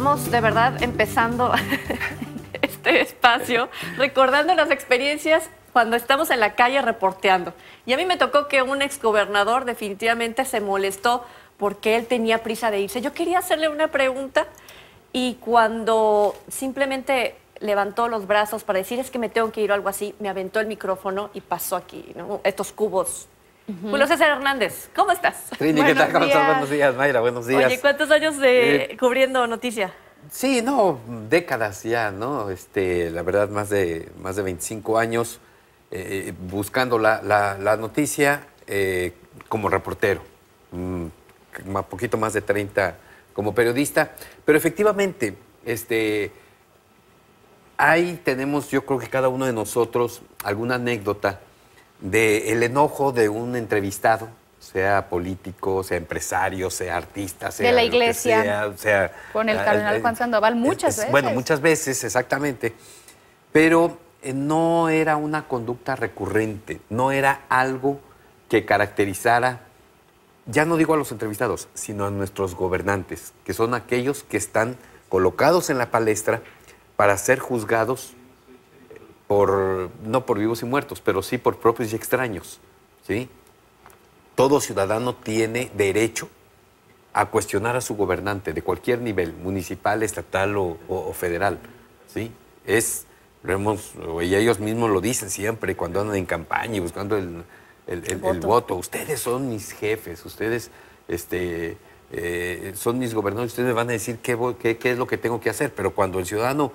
estamos de verdad empezando este espacio recordando las experiencias cuando estamos en la calle reporteando. Y a mí me tocó que un ex gobernador definitivamente se molestó porque él tenía prisa de irse. Yo quería hacerle una pregunta y cuando simplemente levantó los brazos para decir es que me tengo que ir o algo así, me aventó el micrófono y pasó aquí, estos cubos Julio César Hernández, ¿cómo estás? Sí, ¿qué tal? Buenos días, Mayra, buenos días. Oye, ¿cuántos años de eh, cubriendo noticia? Sí, no, décadas ya, ¿no? Este, la verdad, más de, más de 25 años eh, buscando la, noticia eh, como reportero, un mm, poquito más de 30 como periodista, pero efectivamente, este, ahí tenemos, yo creo que cada uno de nosotros, alguna anécdota del el enojo de un entrevistado, sea político, sea empresario, sea artista, sea... De la iglesia. sea, con el ah, cardenal eh, Juan Sandoval eh, muchas veces. Bueno, muchas veces, exactamente. Pero eh, no era una conducta recurrente, no era algo que caracterizara, ya no digo a los entrevistados, sino a nuestros gobernantes, que son aquellos que están colocados en la palestra para ser juzgados por, no por vivos y muertos, pero sí por propios y extraños. ¿sí? Todo ciudadano tiene derecho a cuestionar a su gobernante de cualquier nivel, municipal, estatal o, federal. ¿sí? Es, y ellos mismos lo dicen siempre cuando andan en campaña y buscando el, voto. Ustedes son mis jefes, ustedes este, eh, son mis gobernantes, ustedes me van a decir qué es lo que tengo que hacer, pero cuando el ciudadano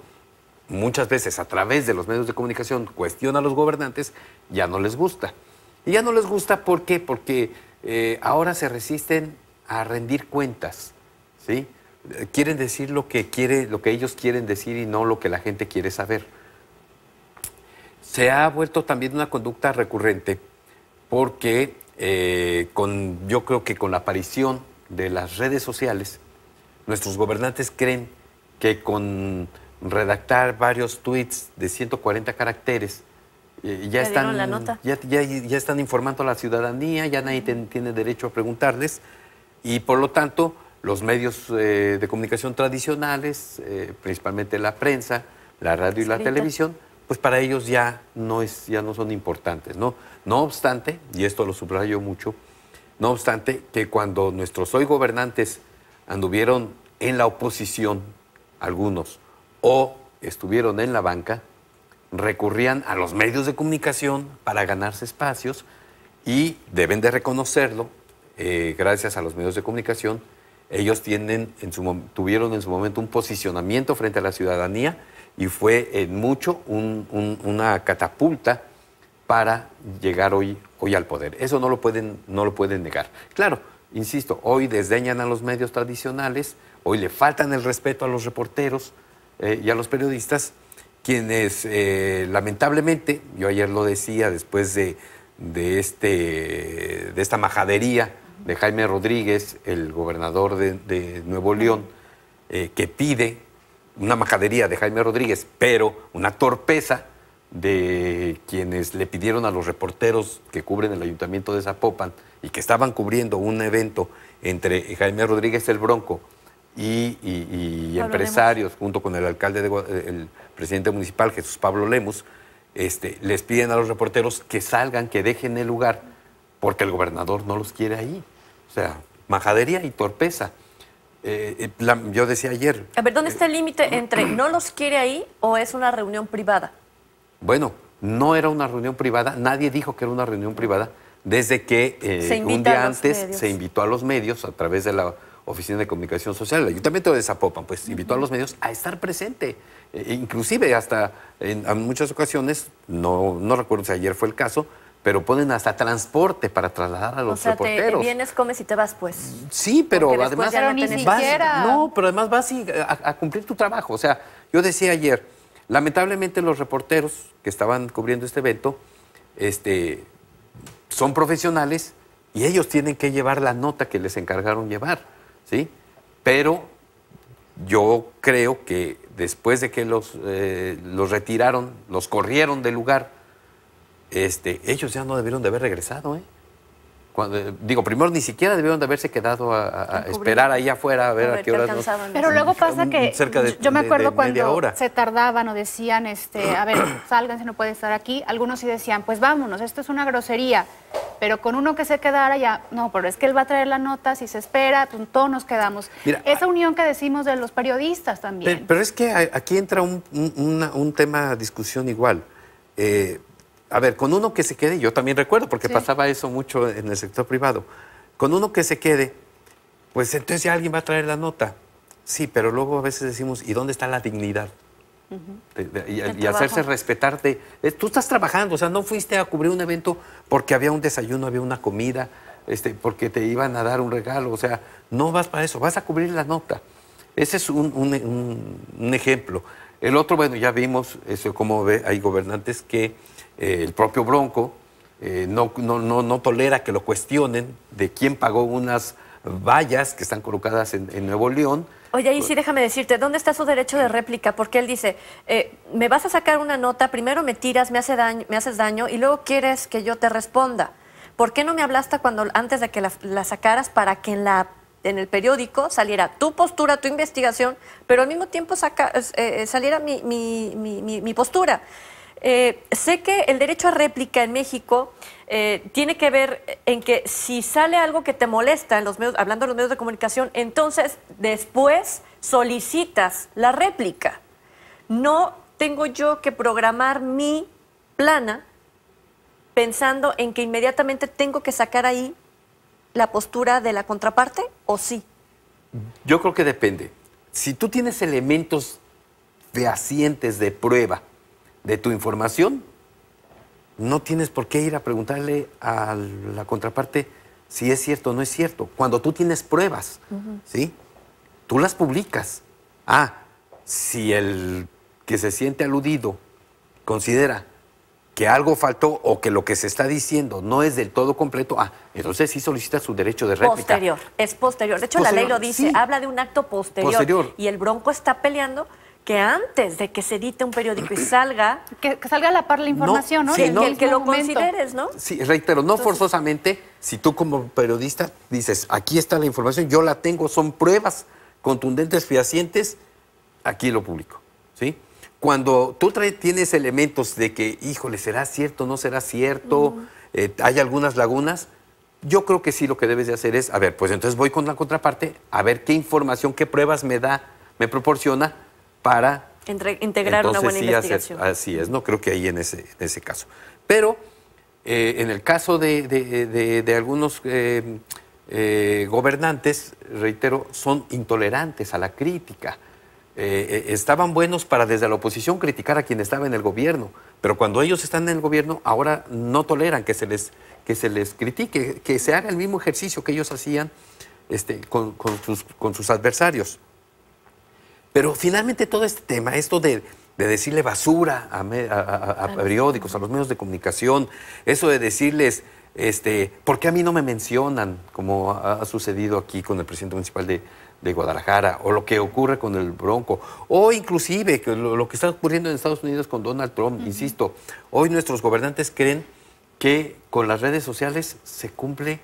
muchas veces a través de los medios de comunicación cuestiona a los gobernantes, ya no les gusta. Y ya no les gusta ¿por qué? Porque eh, ahora se resisten a rendir cuentas, ¿sí? Quieren decir lo que, quiere, lo que ellos quieren decir y no lo que la gente quiere saber. Se ha vuelto también una conducta recurrente porque eh, con, yo creo que con la aparición de las redes sociales, nuestros gobernantes creen que con redactar varios tweets de 140 caracteres. Eh, ya, están, Ya, están informando a la ciudadanía, ya nadie tiene derecho a preguntarles y por lo tanto los medios eh, de comunicación tradicionales, eh, principalmente la prensa, la radio y la televisión, pues para ellos ya no, es, ya no son importantes. ¿no? no obstante, y esto lo subrayo mucho, no obstante que cuando nuestros hoy gobernantes anduvieron en la oposición, algunos, o estuvieron en la banca, recurrían a los medios de comunicación para ganarse espacios y deben de reconocerlo, eh, gracias a los medios de comunicación, ellos tuvieron en su momento un posicionamiento frente a la ciudadanía y fue en mucho una catapulta para llegar hoy, al poder. Eso no lo, pueden, no lo pueden negar. Claro, insisto, hoy desdeñan a los medios tradicionales, hoy le faltan el respeto a los reporteros, eh, y a los periodistas, quienes eh, lamentablemente, yo ayer lo decía, después de, este, de esta majadería de Jaime Rodríguez, el gobernador de, Nuevo León, eh, que pide una majadería de Jaime Rodríguez, pero una torpeza de quienes le pidieron a los reporteros que cubren el ayuntamiento de Zapopan y que estaban cubriendo un evento entre Jaime Rodríguez el Bronco y, empresarios, junto con el alcalde, del eh, presidente municipal, Jesús Pablo Lemus, este, les piden a los reporteros que salgan, que dejen el lugar, porque el gobernador no los quiere ahí. O sea, majadería y torpeza. Eh, eh, yo decía ayer. A ver, ¿dónde está el límite entre no los quiere ahí o es una reunión privada? Bueno, no era una reunión privada, nadie dijo que era una reunión privada, desde que un día antes se invitó a los medios a través de la Oficina de Comunicación Social, el Ayuntamiento de Zapopan, pues invitó a los medios a estar presente. E, inclusive hasta en, muchas ocasiones, no, no recuerdo si ayer fue el caso, pero ponen hasta transporte para trasladar a los o sea, reporteros. Te vienes, comes y te vas, pues. Sí, pero además vas, no, pero además vas a, a, cumplir tu trabajo. O sea, yo decía ayer, lamentablemente los reporteros que estaban cubriendo este evento, este, son profesionales y ellos tienen que llevar la nota que les encargaron llevar. ¿sí? Pero yo creo que después de que los, eh, los retiraron, los corrieron del lugar, este, ellos ya no debieron de haber regresado, ¿eh? Cuando, digo, primero ni siquiera debieron de haberse quedado a, esperar ahí afuera a ver a, qué hora Pero luego pasa que yo me acuerdo cuando se tardaban o decían, este, a ver, sálganse, no puede estar aquí. Algunos sí decían, pues vámonos, esto es una grosería pero con uno que se quedara ya, no, pero es que él va a traer la nota, si se espera, pues, todos nos quedamos. Esa ah, unión que decimos de los periodistas también. Pero, es que aquí entra un, tema de discusión igual. Eh, a ver, con uno que se quede, yo también recuerdo, porque pasaba eso mucho en el sector privado, con uno que se quede, pues entonces ya alguien va a traer la nota. Sí, pero luego a veces decimos, ¿y dónde está la dignidad? y, hacerse respetarte. Eh, tú estás trabajando, o sea, no fuiste a cubrir un evento porque había un desayuno, había una comida, este, porque te iban a dar un regalo, o sea, no vas para eso, vas a cubrir la nota. Ese es un, ejemplo. El otro, bueno, ya vimos eso, este, cómo hay gobernantes que eh, el propio Bronco eh, no, tolera que lo cuestionen de quién pagó unas vallas que están colocadas en Nuevo León Oye, ahí sí déjame decirte, ¿dónde está su derecho de réplica? Porque él dice, eh, me vas a sacar una nota, primero me tiras, me, hace daño, me haces daño y luego quieres que yo te responda. ¿Por qué no me hablaste cuando, antes de que la, sacaras para que en, la, en el periódico saliera tu postura, tu investigación, pero al mismo tiempo eh, eh, saliera mi, mi postura? Eh, sé que el derecho a réplica en México eh, tiene que ver en que si sale algo que te molesta en los medios, hablando de los medios de comunicación, entonces después solicitas la réplica. No tengo yo que programar mi plana pensando en que inmediatamente tengo que sacar ahí la postura de la contraparte o sí. Yo creo que depende. Si tú tienes elementos fehacientes de prueba de tu información, no tienes por qué ir a preguntarle a la contraparte si es cierto o no es cierto. Cuando tú tienes pruebas, ¿sí? Tú las publicas. Ah, si el que se siente aludido considera que algo faltó o que lo que se está diciendo no es del todo completo, ah, entonces sí solicita su derecho de réplica. Posterior, es posterior. De hecho, la ley lo dice, habla de un acto posterior, posterior. Y el bronco está peleando que antes de que se edite un periódico y salga... Que, salga a la par la información, ¿no? el que lo consideres, ¿no? Sí, reitero, no forzosamente, si tú como periodista dices, aquí está la información, yo la tengo, son pruebas contundentes, fehacientes, aquí lo publico, ¿sí? Cuando tú tienes elementos de que, híjole, ¿será cierto, no será cierto? Eh, hay algunas lagunas, yo creo que sí lo que debes de hacer es, a ver, pues entonces voy con la contraparte, a ver qué información, qué pruebas me da, me proporciona para integrar una buena investigación. así es, no creo que ahí en ese, caso. Pero eh, en el caso de, algunos eh, eh, gobernantes, reitero, son intolerantes a la crítica. estaban buenos para desde la oposición criticar a quien estaba en el gobierno, pero cuando ellos están en el gobierno ahora no toleran que se les, que se les critique, que se haga el mismo ejercicio que ellos hacían este, con sus adversarios. Pero finalmente todo este tema, esto de, decirle basura a, periódicos, a los medios de comunicación, eso de decirles, este, ¿por qué a mí no me mencionan? Como ha, sucedido aquí con el presidente municipal de, Guadalajara, o lo que ocurre con el Bronco, o inclusive lo, que está ocurriendo en Estados Unidos con Donald Trump, insisto, hoy nuestros gobernantes creen que con las redes sociales se cumple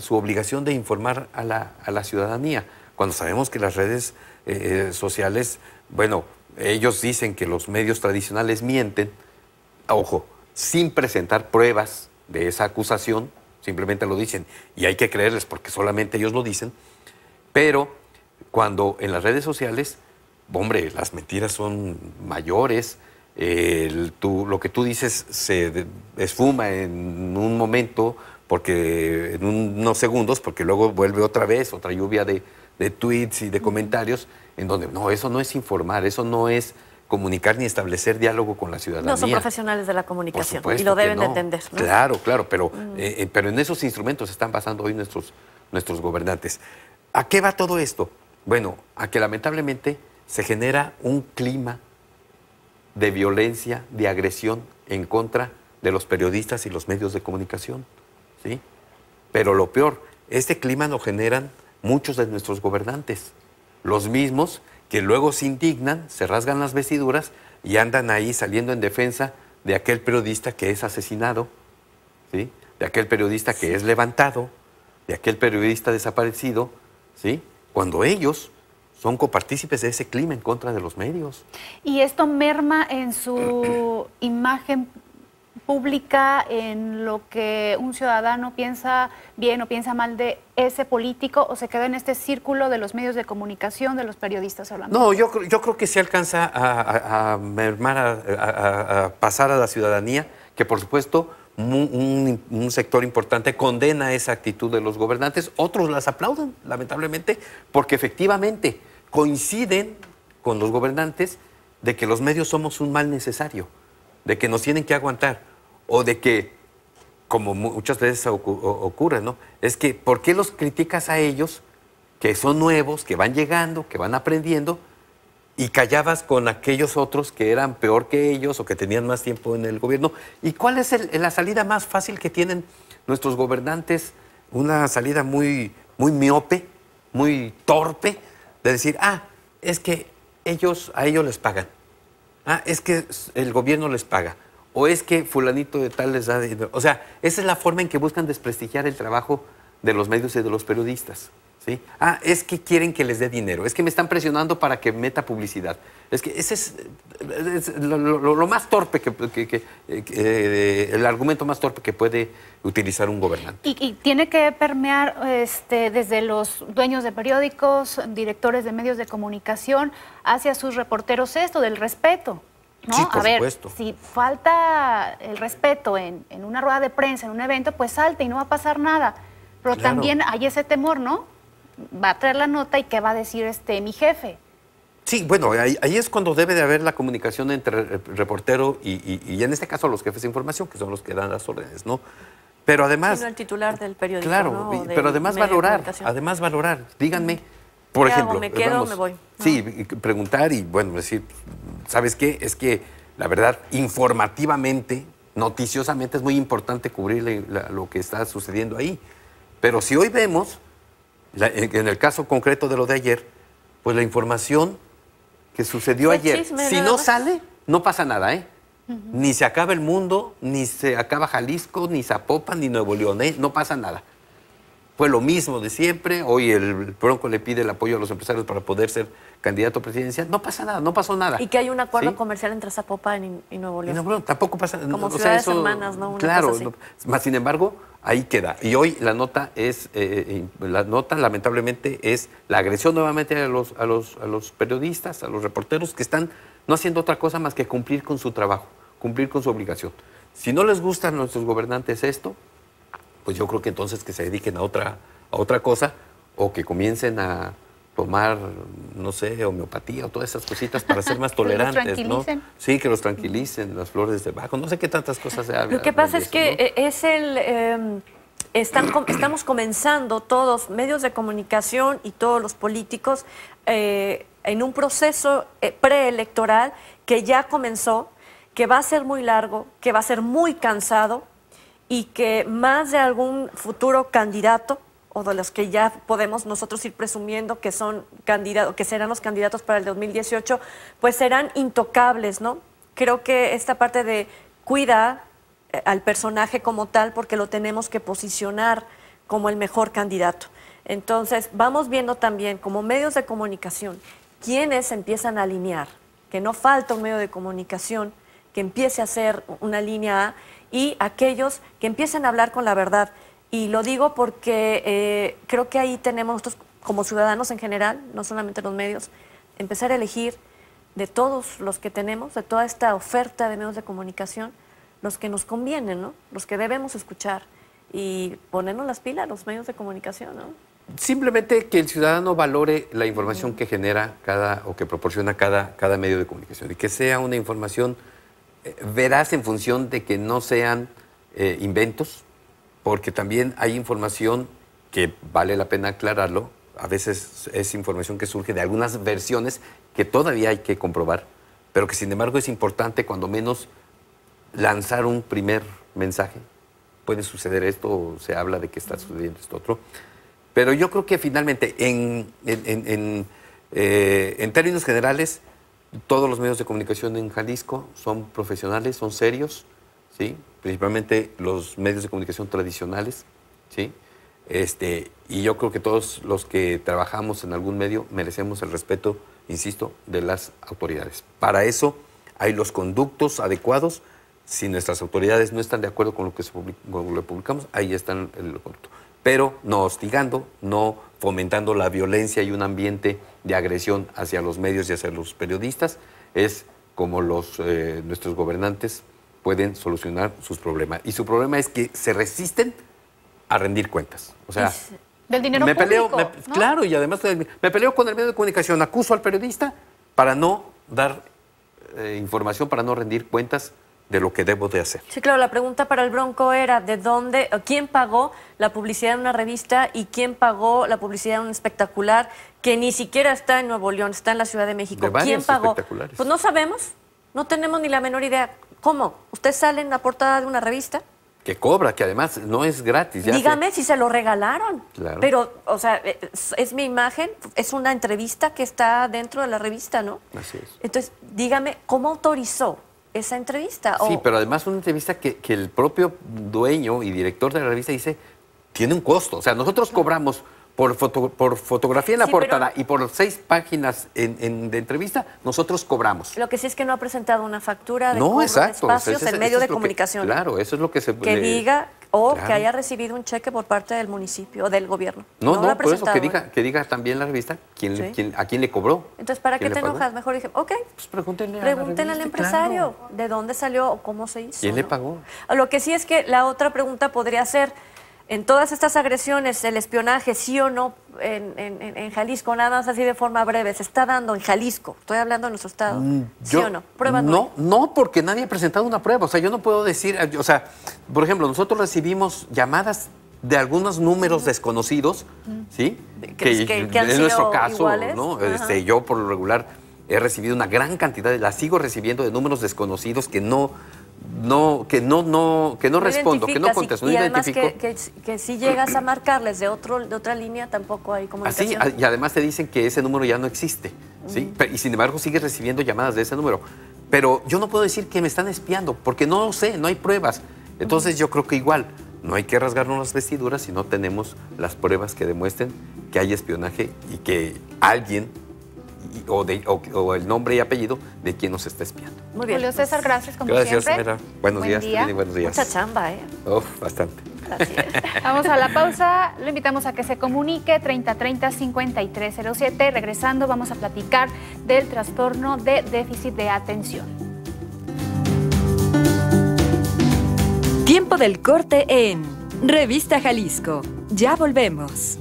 su obligación de informar a la, a la ciudadanía cuando sabemos que las redes eh, eh, sociales, bueno, ellos dicen que los medios tradicionales mienten, ojo, sin presentar pruebas de esa acusación, simplemente lo dicen y hay que creerles porque solamente ellos lo dicen, pero cuando en las redes sociales, hombre, las mentiras son mayores, tú, lo que tú dices se esfuma en un momento, porque en unos segundos, porque luego vuelve otra vez, otra lluvia de, de tweets y de comentarios en donde no, eso no es informar, eso no es comunicar ni establecer diálogo con la ciudadanía. No son profesionales de la comunicación y lo deben entender. Claro, claro, pero, mm. eh, eh, pero en esos instrumentos están basando hoy nuestros, nuestros gobernantes. ¿A qué va todo esto? Bueno, a que lamentablemente se genera un clima de violencia, de agresión en contra de los periodistas y los medios de comunicación. ¿sí? Pero lo peor, este clima no generan muchos de nuestros gobernantes, los mismos que luego se indignan, se rasgan las vestiduras y andan ahí saliendo en defensa de aquel periodista que es asesinado, ¿sí? de aquel periodista que es levantado, de aquel periodista desaparecido, ¿sí? cuando ellos son copartícipes de ese clima en contra de los medios. Y esto merma en su imagen pública en lo que un ciudadano piensa bien o piensa mal de ese político o se queda en este círculo de los medios de comunicación, de los periodistas hablando? No, yo, yo creo que se alcanza a, a a, pasar a la ciudadanía, que por supuesto un, sector importante condena esa actitud de los gobernantes, otros las aplauden, lamentablemente, porque efectivamente coinciden con los gobernantes de que los medios somos un mal necesario, de que nos tienen que aguantar o de que, como muchas veces ocurre, ¿no? Es que, ¿por qué los criticas a ellos que son nuevos, que van llegando, que van aprendiendo, y callabas con aquellos otros que eran peor que ellos o que tenían más tiempo en el gobierno? ¿Y cuál es la salida más fácil que tienen nuestros gobernantes? Una salida muy, muy miope, muy torpe, de decir, ah, es que ellos, a ellos les pagan. Ah, es que el gobierno les paga o es que fulanito de tal les da... o sea, esa es la forma en que buscan desprestigiar el trabajo de los medios y de los periodistas. ¿sí? Ah, es que quieren que les dé dinero, es que me están presionando para que meta publicidad. Es que ese es, lo, más torpe que, eh, el argumento más torpe que puede utilizar un gobernante. Y, tiene que permear este, desde los dueños de periódicos, directores de medios de comunicación, hacia sus reporteros esto del respeto. ¿no? a ver, si falta el respeto en, una rueda de prensa, en un evento, pues salte y no va a pasar nada. Pero también hay ese temor, ¿no? Va a traer la nota y qué va a decir este mi jefe. Sí, bueno, ahí, es cuando debe de haber la comunicación entre el reportero y, en este caso los jefes de información, que son los que dan las órdenes, ¿no? Pero además... el titular del periódico, Claro, pero además valorar, además valorar. Díganme, por ejemplo, me Sí, preguntar y bueno, decir, ¿sabes qué? Es que la verdad, informativamente, noticiosamente es muy importante cubrir lo que está sucediendo ahí. Pero si hoy vemos, en, el caso concreto de lo de ayer, pues la información que sucedió ayer, si no sale, no pasa nada, ¿eh? Ni se acaba el mundo, ni se acaba Jalisco, ni Zapopan, ni Nuevo León, ¿eh? no pasa nada fue lo mismo de siempre. Hoy el Bronco le pide el apoyo a los empresarios para poder ser candidato a presidencial. No pasa nada, no pasó nada. Y que hay un acuerdo comercial entre Zapopan y, Nuevo León. no, tampoco pasa nada. Como ciudades sea, eso, hermanas, ¿no? claro, más sin embargo, ahí queda. Y hoy la nota es, eh, eh, eh, la nota lamentablemente es la agresión nuevamente a los, a, los, a los periodistas, a los reporteros que están no haciendo otra cosa más que cumplir con su trabajo, cumplir con su obligación. Si no les gusta a nuestros gobernantes esto, pues yo creo que entonces que se dediquen a otra, a otra cosa o que comiencen a tomar, no sé, homeopatía o todas esas cositas para ser más tolerantes, que los ¿no? Sí, que los tranquilicen, las flores de no sé qué tantas cosas se hablan. Lo que pasa es que e, es el... Em, estamos comenzando todos, medios de comunicación y todos los políticos, eh, en un proceso eh, preelectoral que ya comenzó, que va a ser muy largo, que va a ser muy cansado, y que más de algún futuro candidato o de los que ya podemos nosotros ir presumiendo que son candidatos, que serán los candidatos para el 2018, pues serán intocables, ¿no? Creo que esta parte de cuida eh, al personaje como tal porque lo tenemos que posicionar como el mejor candidato. Entonces, vamos viendo también como medios de comunicación quiénes empiezan a alinear, que no falta un medio de comunicación que empiece a hacer una línea A y aquellos que empiecen a hablar con la verdad. Y lo digo porque eh, creo que ahí tenemos nosotros, como ciudadanos en general, no solamente los medios, empezar a elegir de todos los que tenemos, de toda esta oferta de medios de comunicación, los que nos convienen, ¿no? los que debemos escuchar y ponernos las pilas los medios de comunicación. ¿no? Simplemente que el ciudadano valore la información que genera cada o que proporciona cada, cada medio de comunicación y que sea una información verás en función de que no sean eh, inventos, porque también hay información que vale la pena aclararlo. A veces es información que surge de algunas versiones que todavía hay que comprobar, pero que sin embargo es importante cuando menos lanzar un primer mensaje. Puede suceder esto, o se habla de que está sucediendo esto otro. Pero yo creo que finalmente, en eh, términos generales, todos los medios de comunicación en Jalisco son profesionales, son serios, ¿sí? principalmente los medios de comunicación tradicionales. ¿sí? Este, y yo creo que todos los que trabajamos en algún medio merecemos el respeto, insisto, de las autoridades. Para eso hay los conductos adecuados. Si nuestras autoridades no están de acuerdo con lo que publicamos, ahí están el conductos. Pero no hostigando, no fomentando la violencia y un ambiente de agresión hacia los medios y hacia los periodistas, es como los, eh, nuestros gobernantes pueden solucionar sus problemas. Y su problema es que se resisten a rendir cuentas. O sea, del dinero me peleo, Claro, y además eh, me peleo con el medio de comunicación, acuso al periodista para no dar eh, información, para no rendir cuentas de lo que debo de hacer. Sí, claro, la pregunta para el Bronco era de dónde, quién pagó la publicidad de una revista y quién pagó la publicidad en un espectacular que ni siquiera está en Nuevo León, está en la Ciudad de México. ¿Quién pagó? Pues no sabemos, no tenemos ni la menor idea. ¿Cómo? ¿Usted sale en la portada de una revista? Que cobra, que además no es gratis. Dígame si se lo regalaron. Claro. Pero, o sea, es mi imagen, es una entrevista que está dentro de la revista, ¿no? Así es. Entonces, dígame, ¿cómo autorizó esa entrevista. Sí, pero además una entrevista que, el propio dueño y director de la revista dice, tiene un costo. O sea, nosotros cobramos por, fotografía en la portada y por seis páginas de entrevista, nosotros cobramos. Lo que sí es que no ha presentado una factura de, no, exacto, de espacios medio de comunicación. claro, eso es lo que se... Que diga o que haya recibido un cheque por parte del municipio, del gobierno. No, no, por ¿eh? que diga, que también la revista quién, quién, a quién le cobró. Entonces, ¿para qué te enojas? Mejor dije, ok, pues pregúntenle, pregúntenle al empresario de dónde salió o cómo se hizo. ¿Quién le pagó? Lo que sí es que la otra pregunta podría ser, en todas estas agresiones, el espionaje, sí o no, en, Jalisco, nada más así de forma breve, se está dando en Jalisco, estoy hablando de nuestro estado, mm, ¿sí o no? Prueba no, no, porque nadie ha presentado una prueba, o sea, yo no puedo decir, eh, o sea, por ejemplo, nosotros recibimos llamadas de algunos números desconocidos, mm. ¿sí? Que, en nuestro caso, ¿no? Este, yo por lo regular he recibido una gran cantidad, la sigo recibiendo de números desconocidos que no no, que no, no, que no, respondo, que no contesto, no que, si llegas a marcarles de, otro, de otra línea tampoco hay como Así, y además te dicen que ese número ya no existe, Y sin embargo sigues recibiendo llamadas de ese número. Pero yo no puedo decir que me están espiando, porque no lo sé, no hay pruebas. Entonces yo creo que igual, no hay que rasgarnos las vestiduras si no tenemos las pruebas que demuestren que hay espionaje y que alguien o, el nombre y apellido de quien nos está espiando. Muy bien. Julio César, gracias como siempre. Buenos días, Mucha chamba, ¿eh? Uf, bastante. Gracias. Vamos a la pausa. Lo invitamos a que se comunique 3030-5307. Regresando, vamos a platicar del trastorno de déficit de atención. Tiempo del corte en Revista Jalisco. Ya volvemos.